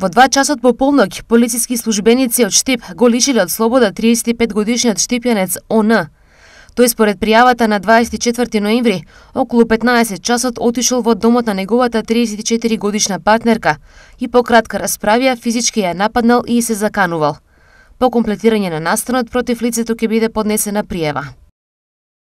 Во два часот по полнок, полициски службеници од Штип го лишили од слобода 35-годишниот штипјанец ОН. Тој според пријавата на 24 ноември, околу 15 часот отишол во домот на неговата 34 годишна партнерка и по кратка расправија физички ја нападнал и се заканувал. По комплетирање на настанот против лицето ќе биде поднесена пријава.